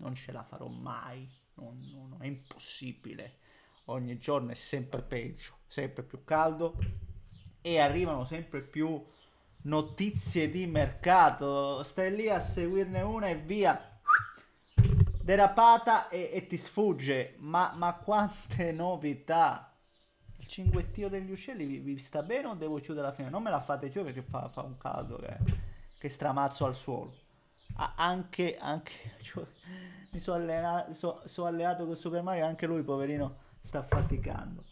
non ce la farò mai, non, non, è impossibile. Ogni giorno è sempre peggio, sempre più caldo e arrivano sempre più notizie di mercato. Stai lì a seguirne una e via. Derapata e, e ti sfugge, ma, ma quante novità! il cinguettio degli uccelli vi, vi, sta bene o devo chiudere la fine? Non me la fate chiudere perché fa, fa un caldo che, che stramazzo al suolo anche, anche cioè, mi sono allenato, so, so alleato con Super Mario, anche lui poverino sta faticando.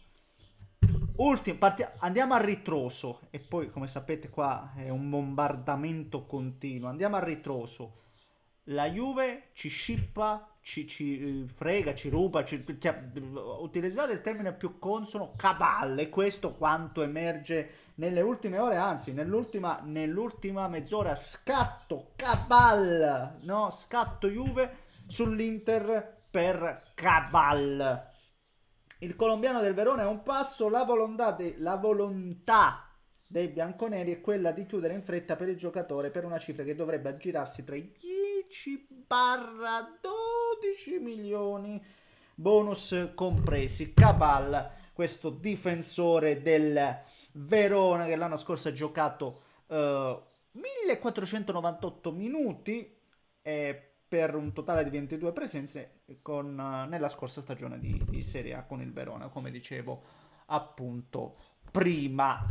Ultimo, partia- andiamo a ritroso e poi come sapete qua è un bombardamento continuo, andiamo a ritroso. La Juve ci scippa ci, ci eh, frega, ci ruba, ci, utilizzate il termine più consono, caballe, questo quanto emerge nelle ultime ore, anzi nell'ultima, nell'ultima mezz'ora, scatto, cabal, no? scatto Juve sull'Inter per cabal. Il colombiano del Verona è un passo, la volontà, de, la volontà dei bianconeri è quella di chiudere in fretta per il giocatore per una cifra che dovrebbe aggirarsi tra i 10 12 milioni bonus compresi. Cabal, questo difensore del Verona che l'anno scorso ha giocato eh, 1498 minuti eh, per un totale di 22 presenze con, eh, nella scorsa stagione di, di, Serie A con il Verona, come dicevo appunto prima.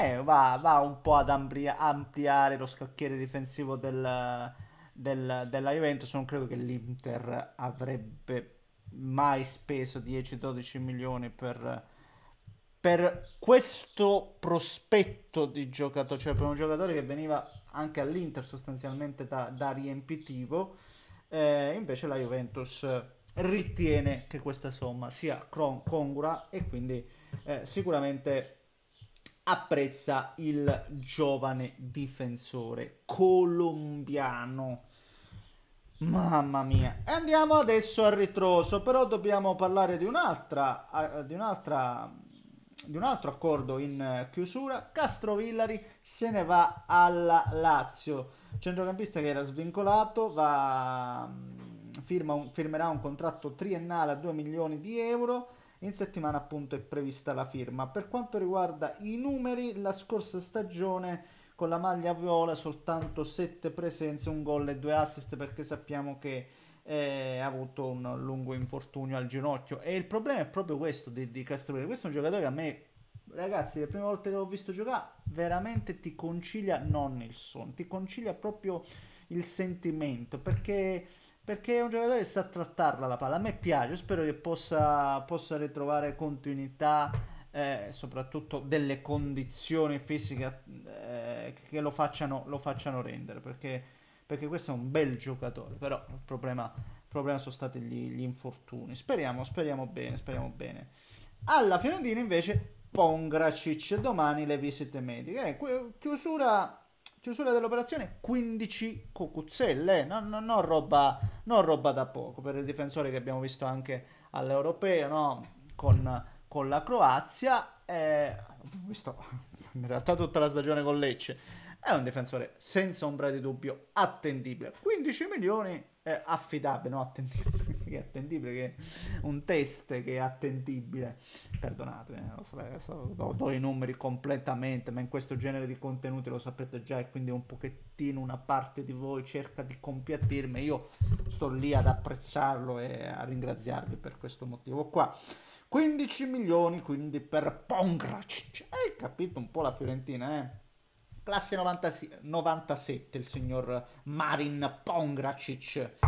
Eh, va, va, un po' ad ampliare lo scacchiere difensivo del del, della Juventus, non credo che l'Inter avrebbe mai speso 10-12 milioni per, per questo prospetto di giocatore, cioè per un giocatore che veniva anche all'Inter sostanzialmente da, da riempitivo. Eh, invece la Juventus ritiene che questa somma sia congrua e quindi eh, sicuramente apprezza il giovane difensore colombiano. Mamma mia. E andiamo adesso al ritroso, però dobbiamo parlare di un'altra eh, di un'altra di un altro accordo in chiusura. Castro Villari se ne va alla Lazio. Centrocampista che era svincolato va mm, firma un, firmerà un contratto triennale a 2 milioni di euro in settimana appunto è prevista la firma. Per quanto riguarda i numeri, la scorsa stagione con la maglia viola soltanto 7 presenze, un gol e due assist perché sappiamo che eh, ha avuto un lungo infortunio al ginocchio e il problema è proprio questo di, di Castelluri. Questo è un giocatore che a me ragazzi, le prime volte che l'ho visto giocare, veramente ti concilia non il sonno, ti concilia proprio il sentimento, perché perché è un giocatore che sa trattarla la palla. A me piace, spero che possa, possa ritrovare continuità, eh, soprattutto delle condizioni fisiche eh, che lo facciano, lo facciano rendere, perché, perché, questo è un bel giocatore, però il problema, il problema sono stati gli, gli, infortuni. Speriamo, speriamo bene, speriamo bene. Alla Fiorentina invece Pongracic, domani le visite mediche. Eh, chiusura chiusura dell'operazione 15 cucuzzelle, eh? non, non, non, roba, non, roba, da poco per il difensore che abbiamo visto anche all'Europeo no? con, con, la Croazia, eh, visto in realtà tutta la stagione con Lecce, è un difensore senza ombra di dubbio attendibile, 15 milioni è affidabile, no attendibile che è attendibile, che un test che è attendibile. Perdonate, eh, lo so, eh, so, do, do i numeri completamente, ma in questo genere di contenuti lo sapete già e quindi un pochettino una parte di voi cerca di compiattirmi. Io sto lì ad apprezzarlo e a ringraziarvi per questo motivo qua. 15 milioni quindi per Pongracic. Hai capito un po' la Fiorentina, eh? Classe 96, 97 il signor Marin Pongracic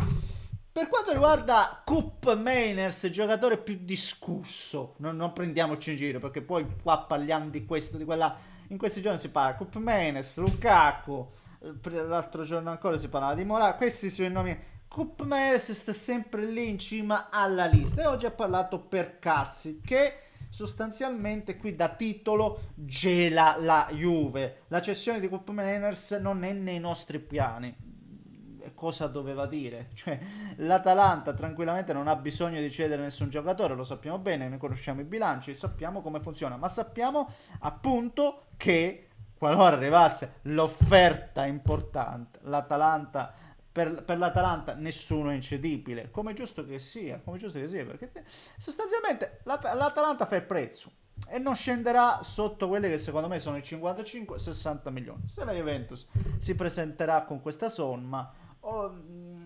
per quanto riguarda Coop Mainers, giocatore più discusso, non, non, prendiamoci in giro perché poi qua parliamo di questo, di quella... In questi giorni si parla Coop Mainers, Lukaku, eh, l'altro giorno ancora si parlava di Morata, questi sono i nomi... Coop Mainers sta sempre lì in cima alla lista e oggi ha parlato per Cassi che sostanzialmente qui da titolo gela la Juve. La cessione di Coop Mainers non è nei nostri piani cosa doveva dire. Cioè, l'Atalanta tranquillamente non ha bisogno di cedere nessun giocatore, lo sappiamo bene, ne conosciamo i bilanci, sappiamo come funziona, ma sappiamo appunto che qualora arrivasse l'offerta importante, l'Atalanta... Per, per, l'Atalanta nessuno è incedibile, come giusto che sia, come giusto che sia, perché sostanzialmente l'At- l'Atalanta fa il prezzo e non scenderà sotto quelli che secondo me sono i 55-60 milioni. Se la Juventus si presenterà con questa somma, o, mm,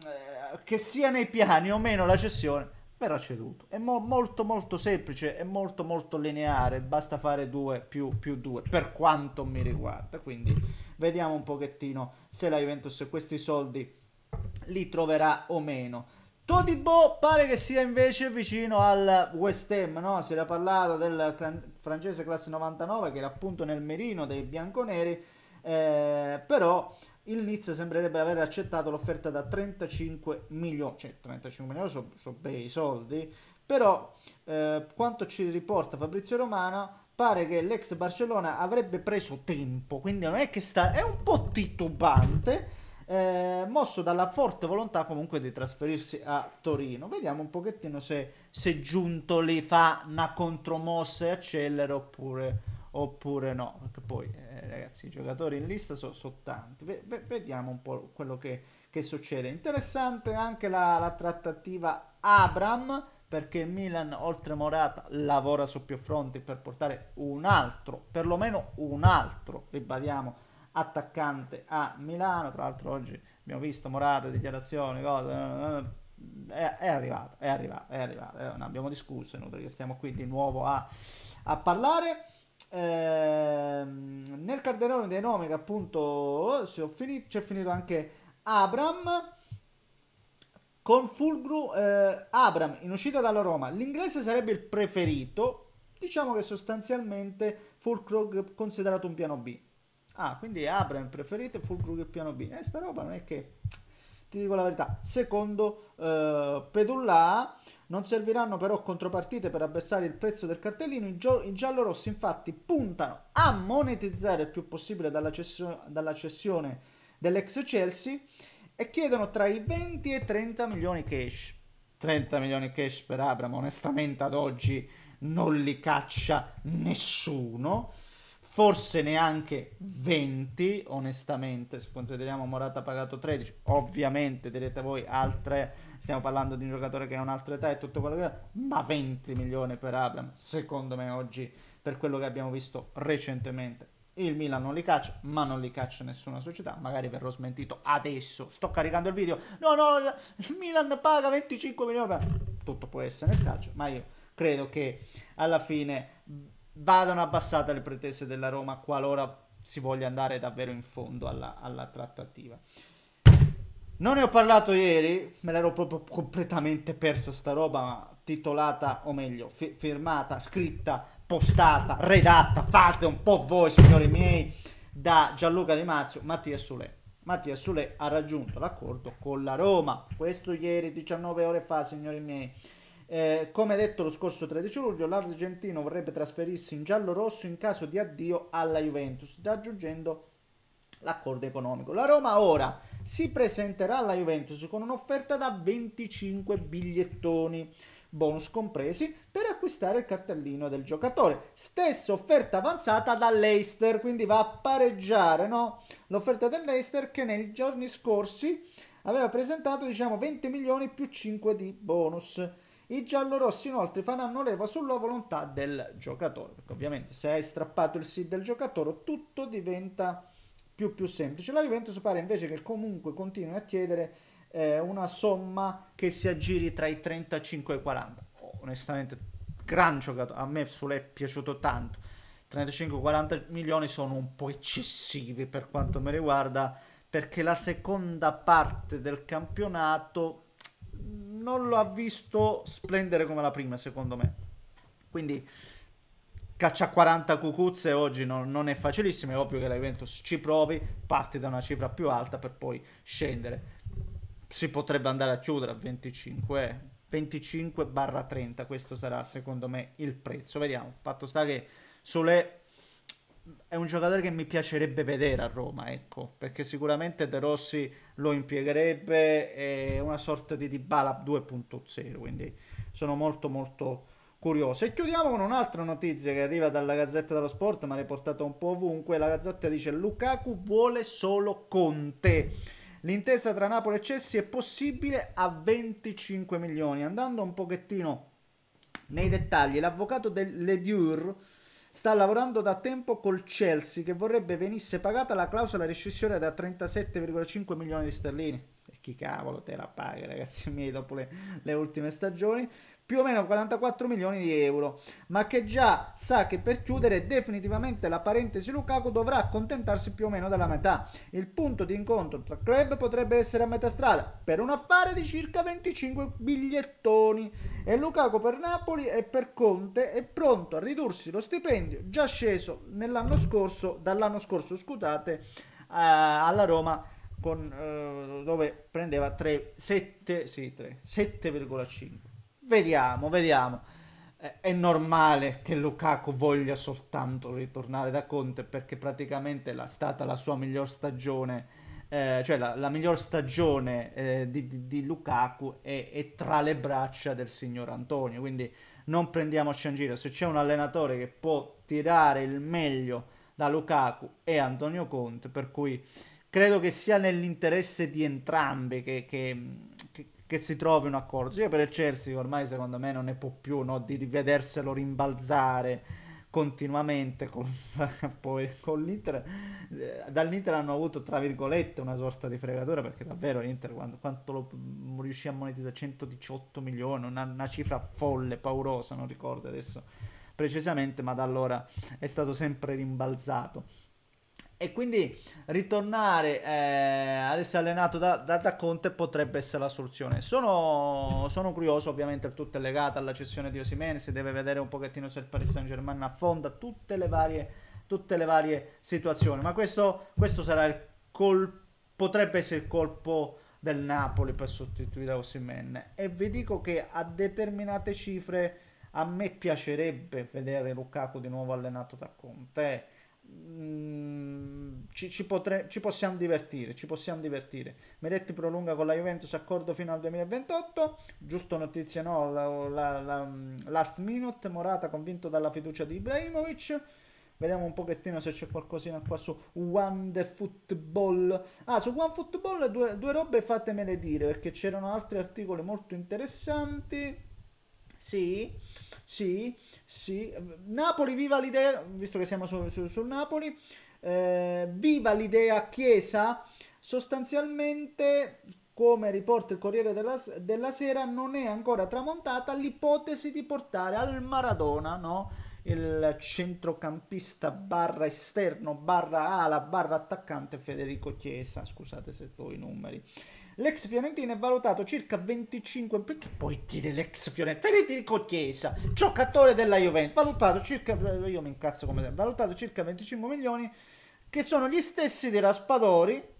che sia nei piani o meno la cessione, verrà ceduto. È mo molto molto semplice, è molto molto lineare, basta fare 2 più, più 2 per quanto mi riguarda. Quindi vediamo un pochettino se la Juventus questi soldi li troverà o meno. Todibo pare che sia invece vicino al West Ham, no? si era parlato del francese classe 99 che era appunto nel merino dei bianconeri, eh, però il Leeds sembrerebbe aver accettato l'offerta da 35 milioni, cioè 35 milioni sono so bei soldi, però eh, quanto ci riporta Fabrizio Romano, pare che l'ex Barcellona avrebbe preso tempo, quindi non è che sta, è un po' titubante, eh, mosso dalla forte volontà comunque di trasferirsi a Torino. Vediamo un pochettino se, se Giunto fa una contromossa e accelera oppure oppure no, perché poi eh, ragazzi i giocatori in lista sono so tanti, v vediamo un po' quello che, che succede. Interessante anche la, la, trattativa Abram perché Milan oltre Morata lavora su più fronti per portare un altro, perlomeno un altro, ribadiamo, attaccante a Milano, tra l'altro oggi abbiamo visto Morata, dichiarazioni, cose... È, eh, eh, è arrivato, è arrivato, è arrivato, eh, non abbiamo discusso, è inutile che stiamo qui di nuovo a, a parlare. Ehm, nel cartellone dei nomi che appunto oh, c'è finito, finito anche Abram con Fulgru eh, Abram in uscita dalla Roma. L'inglese sarebbe il preferito, diciamo che sostanzialmente Fulgru è considerato un piano B. Ah, quindi Abram preferito e Fulgru il piano B. E eh, sta roba non è che ti dico la verità. Secondo eh, Pedulla non serviranno però contropartite per abbassare il prezzo del cartellino, i, gio- i giallorossi infatti puntano a monetizzare il più possibile dalla, cessio- dalla cessione dell'ex Chelsea e chiedono tra i 20 e i 30 milioni cash. 30 milioni cash per Abramo, onestamente ad oggi non li caccia nessuno forse neanche 20, onestamente, se consideriamo Morata pagato 13, ovviamente direte voi altre, stiamo parlando di un giocatore che ha un'altra età e tutto quello che è, ma 20 milioni per Abram, secondo me oggi, per quello che abbiamo visto recentemente. Il Milan non li caccia, ma non li caccia nessuna società, magari verrò smentito adesso, sto caricando il video, no no, il Milan paga 25 milioni, per... tutto può essere nel calcio, ma io credo che alla fine vadano abbassate le pretese della Roma qualora si voglia andare davvero in fondo alla, alla trattativa. Non ne ho parlato ieri, me l'ero proprio completamente persa sta roba titolata, o meglio, fi firmata, scritta, postata, redatta, fate un po' voi signori miei, da Gianluca Di Marzio, Mattia Sule. Mattia Sule ha raggiunto l'accordo con la Roma, questo ieri 19 ore fa signori miei. Eh, come detto lo scorso 13 luglio, l'argentino vorrebbe trasferirsi in giallo-rosso in caso di addio alla Juventus, raggiungendo l'accordo economico. La Roma ora si presenterà alla Juventus con un'offerta da 25 bigliettoni bonus compresi per acquistare il cartellino del giocatore. Stessa offerta avanzata dall'Eister, quindi va a pareggiare no? l'offerta dell'Eister che nei giorni scorsi aveva presentato diciamo 20 milioni più 5 di bonus. I giallorossi inoltre faranno leva sulla volontà del giocatore, perché ovviamente se hai strappato il sì del giocatore tutto diventa più più semplice. La Juventus pare invece che comunque continui a chiedere eh, una somma che si aggiri tra i 35 e i 40. Oh, onestamente, gran giocatore, a me Sule è piaciuto tanto. 35-40 milioni sono un po' eccessivi per quanto mi riguarda, perché la seconda parte del campionato non lo ha visto splendere come la prima, secondo me. Quindi caccia 40 cucuzze oggi non, non è facilissimo, è ovvio che la Juventus ci provi, parti da una cifra più alta per poi scendere. Si potrebbe andare a chiudere a 25, 25 30, questo sarà secondo me il prezzo. Vediamo, fatto sta che sulle è un giocatore che mi piacerebbe vedere a Roma, ecco, perché sicuramente De Rossi lo impiegherebbe, è una sorta di Dybala 2.0, quindi sono molto molto curioso. E chiudiamo con un'altra notizia che arriva dalla Gazzetta dello Sport, ma l'hai portata un po' ovunque, la Gazzetta dice Lukaku vuole solo Conte. L'intesa tra Napoli e Cessi è possibile a 25 milioni. Andando un pochettino nei dettagli, l'avvocato dell'Edur sta lavorando da tempo col Chelsea che vorrebbe venisse pagata la clausola rescissione da 37,5 milioni di sterline. E chi cavolo te la paga, ragazzi miei, dopo le, le ultime stagioni più o meno 44 milioni di euro, ma che già sa che per chiudere definitivamente la parentesi Lukaku dovrà accontentarsi più o meno della metà. Il punto di incontro tra club potrebbe essere a metà strada per un affare di circa 25 bigliettoni e Lukaku per Napoli e per Conte è pronto a ridursi lo stipendio già sceso nell'anno scorso, dall'anno scorso scusate, eh, alla Roma con, eh, dove prendeva 3, 7, sì, 3, 7,5. Vediamo, vediamo. Eh, è normale che Lukaku voglia soltanto ritornare da Conte perché praticamente è stata la sua miglior stagione eh, cioè la, la, miglior stagione eh, di, di, di, Lukaku è, è, tra le braccia del signor Antonio. Quindi non prendiamoci in giro. Se c'è un allenatore che può tirare il meglio da Lukaku è Antonio Conte, per cui credo che sia nell'interesse di entrambi che, che, che si trovi un accordo, sia per il Chelsea che ormai secondo me non ne può più no? di vederselo rimbalzare continuamente con, poi con l'Inter eh, dall'Inter hanno avuto tra virgolette una sorta di fregatura perché davvero l'Inter quando, quanto lo mm, riuscì a monetizzare 118 milioni una, una cifra folle paurosa non ricordo adesso precisamente ma da allora è stato sempre rimbalzato e quindi ritornare eh, ad essere allenato da, da, da, Conte potrebbe essere la soluzione. Sono, sono, curioso, ovviamente tutto è legato alla cessione di Osimene, si deve vedere un pochettino se il Paris Saint Germain affonda tutte le varie, tutte le varie situazioni, ma questo, questo sarà il colpo, potrebbe essere il colpo del Napoli per sostituire Osimene. E vi dico che a determinate cifre a me piacerebbe vedere Lukaku di nuovo allenato da Conte Mm, ci, ci, potre, ci, possiamo divertire, ci possiamo divertire. Meretti prolunga con la Juventus accordo fino al 2028, giusto notizia no, la, la, la, mm, last minute, Morata convinto dalla fiducia di Ibrahimovic. Vediamo un pochettino se c'è qualcosina qua su One Football. Ah, su One Football due, due robe fatemele dire perché c'erano altri articoli molto interessanti. Sì, sì, sì. Napoli, viva l'idea, visto che siamo su, su, sul Napoli, eh, viva l'idea Chiesa, sostanzialmente come riporta il Corriere della, della, Sera, non è ancora tramontata l'ipotesi di portare al Maradona, no? il centrocampista barra esterno, barra ala, barra attaccante Federico Chiesa, scusate se ho i numeri. L'ex Fiorentina è valutato circa 25... Perché puoi dire l'ex Fiorentina? Federico Chiesa, giocatore della Juventus, valutato circa... Eh, io mi incazzo come... Te, valutato circa 25 milioni, che sono gli stessi di Raspadori,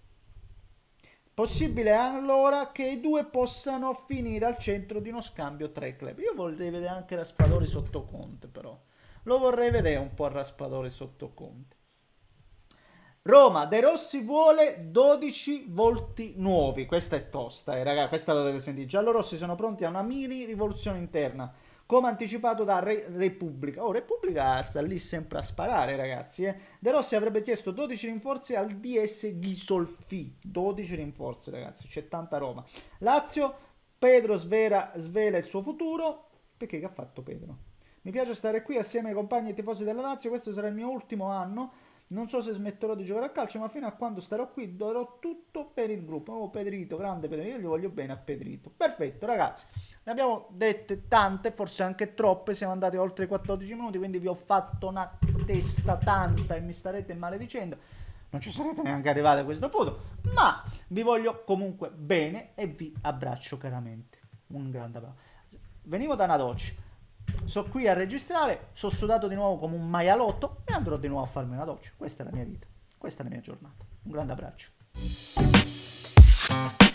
Possibile allora che i due possano finire al centro di uno scambio tra club. Io vorrei vedere anche Raspadori sotto Conte, però. Lo vorrei vedere un po' Raspadori sotto Conte. Roma, De Rossi vuole 12 volti nuovi. Questa è tosta, eh, ragazzi. Questa la dovete sentire. Giallorossi sono pronti a una mini rivoluzione interna. Come anticipato da Re Repubblica. Oh, Repubblica sta lì sempre a sparare, ragazzi. Eh. De Rossi avrebbe chiesto 12 rinforzi al DS Ghisolfi. 12 rinforzi, ragazzi. C'è tanta Roma. Lazio, Pedro svera, svela il suo futuro. Perché che ha fatto Pedro? Mi piace stare qui assieme ai compagni e tifosi della Lazio. Questo sarà il mio ultimo anno non so se smetterò di giocare a calcio, ma fino a quando starò qui darò tutto per il gruppo. Oh, Pedrito, grande Pedrito, io gli voglio bene a Pedrito. Perfetto, ragazzi. Ne abbiamo dette tante, forse anche troppe, siamo andati oltre i 14 minuti, quindi vi ho fatto una testa tanta e mi starete maledicendo. Non ci sarete neanche arrivati a questo punto, ma vi voglio comunque bene e vi abbraccio caramente. Un grande abbraccio. Venivo da una doccia sono qui a registrare, sono sudato di nuovo come un maialotto e andrò di nuovo a farmi una doccia. Questa è la mia vita, questa è la mia giornata. Un grande abbraccio.